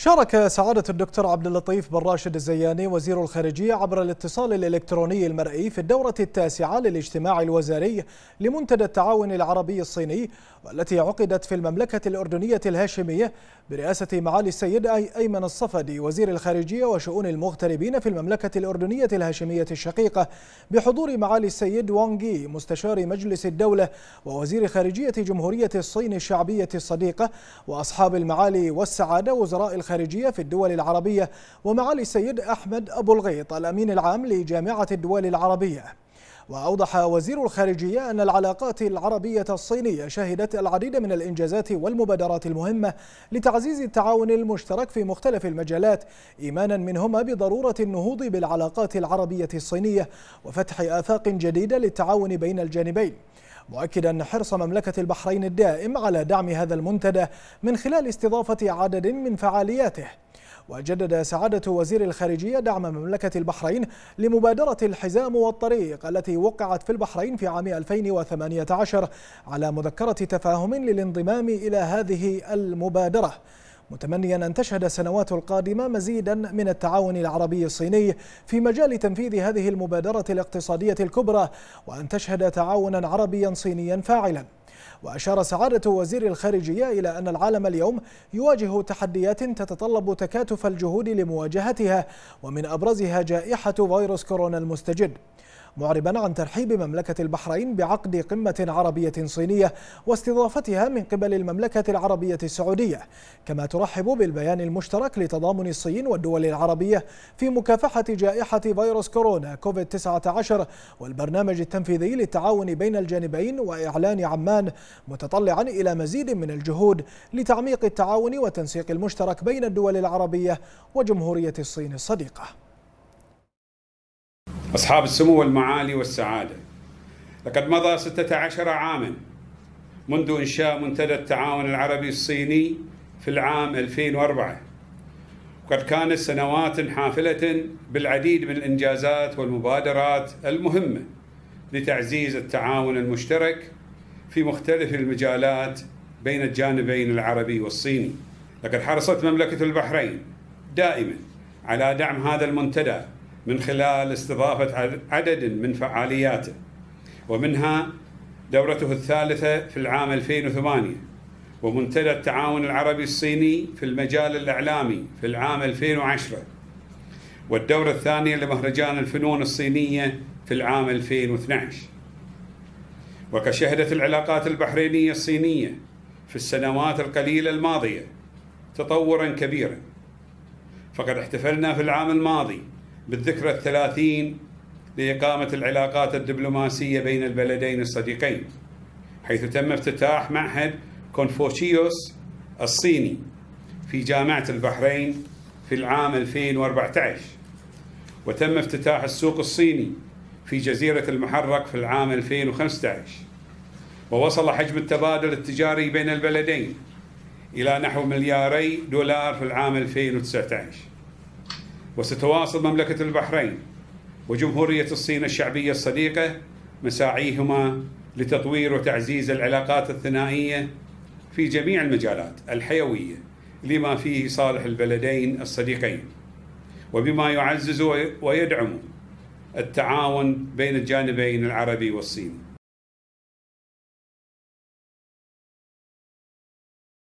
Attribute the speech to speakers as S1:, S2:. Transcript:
S1: شارك سعادة الدكتور عبد اللطيف بن راشد الزياني وزير الخارجية عبر الاتصال الإلكتروني المرئي في الدورة التاسعة للاجتماع الوزاري لمنتدى التعاون العربي الصيني والتي عقدت في المملكة الأردنية الهاشمية برئاسة معالي السيد أيمن الصفدي وزير الخارجية وشؤون المغتربين في المملكة الأردنية الهاشمية الشقيقة بحضور معالي السيد وانغي مستشار مجلس الدولة ووزير خارجية جمهورية الصين الشعبية الصديقة وأصحاب المعالي والسعادة وزراء الخارجية في الدول العربية ومعالي السيد أحمد أبو الغيط الأمين العام لجامعة الدول العربية وأوضح وزير الخارجية أن العلاقات العربية الصينية شهدت العديد من الإنجازات والمبادرات المهمة لتعزيز التعاون المشترك في مختلف المجالات إيمانا منهما بضرورة النهوض بالعلاقات العربية الصينية وفتح آفاق جديدة للتعاون بين الجانبين مؤكدا حرص مملكة البحرين الدائم على دعم هذا المنتدى من خلال استضافة عدد من فعالياته وجدد سعادة وزير الخارجية دعم مملكة البحرين لمبادرة الحزام والطريق التي وقعت في البحرين في عام 2018 على مذكرة تفاهم للانضمام إلى هذه المبادرة متمنيا أن تشهد السنوات القادمة مزيدا من التعاون العربي الصيني في مجال تنفيذ هذه المبادرة الاقتصادية الكبرى وأن تشهد تعاونا عربيا صينيا فاعلا وأشار سعادة وزير الخارجية إلى أن العالم اليوم يواجه تحديات تتطلب تكاتف الجهود لمواجهتها ومن أبرزها جائحة فيروس كورونا المستجد معربا عن ترحيب مملكة البحرين بعقد قمة عربية صينية واستضافتها من قبل المملكة العربية السعودية كما ترحب بالبيان المشترك لتضامن الصين والدول العربية في مكافحة جائحة فيروس كورونا كوفيد 19 والبرنامج التنفيذي للتعاون بين الجانبين وإعلان عمان متطلعا إلى مزيد من الجهود لتعميق التعاون وتنسيق المشترك بين الدول العربية وجمهورية الصين الصديقة
S2: أصحاب السمو والمعالي والسعادة لقد مضى 16 عاما منذ إنشاء منتدى التعاون العربي الصيني في العام 2004 وقد كانت سنوات حافلة بالعديد من الإنجازات والمبادرات المهمة لتعزيز التعاون المشترك في مختلف المجالات بين الجانبين العربي والصيني لقد حرصت مملكة البحرين دائما على دعم هذا المنتدى من خلال استضافة عدد من فعالياته ومنها دورته الثالثة في العام 2008 ومنتدى التعاون العربي الصيني في المجال الإعلامي في العام 2010 والدورة الثانية لمهرجان الفنون الصينية في العام 2012 وكشهدت العلاقات البحرينية الصينية في السنوات القليلة الماضية تطورا كبيرا فقد احتفلنا في العام الماضي بالذكرى الثلاثين لإقامة العلاقات الدبلوماسية بين البلدين الصديقين حيث تم افتتاح معهد كونفوشيوس الصيني في جامعة البحرين في العام 2014 وتم افتتاح السوق الصيني في جزيرة المحرق في العام 2015 ووصل حجم التبادل التجاري بين البلدين إلى نحو ملياري دولار في العام 2019 وستواصل مملكة البحرين وجمهورية الصين الشعبية الصديقة مساعيهما لتطوير وتعزيز العلاقات الثنائية في جميع المجالات الحيويه لما فيه صالح البلدين الصديقين وبما يعزز ويدعم التعاون بين الجانبين العربي والصيني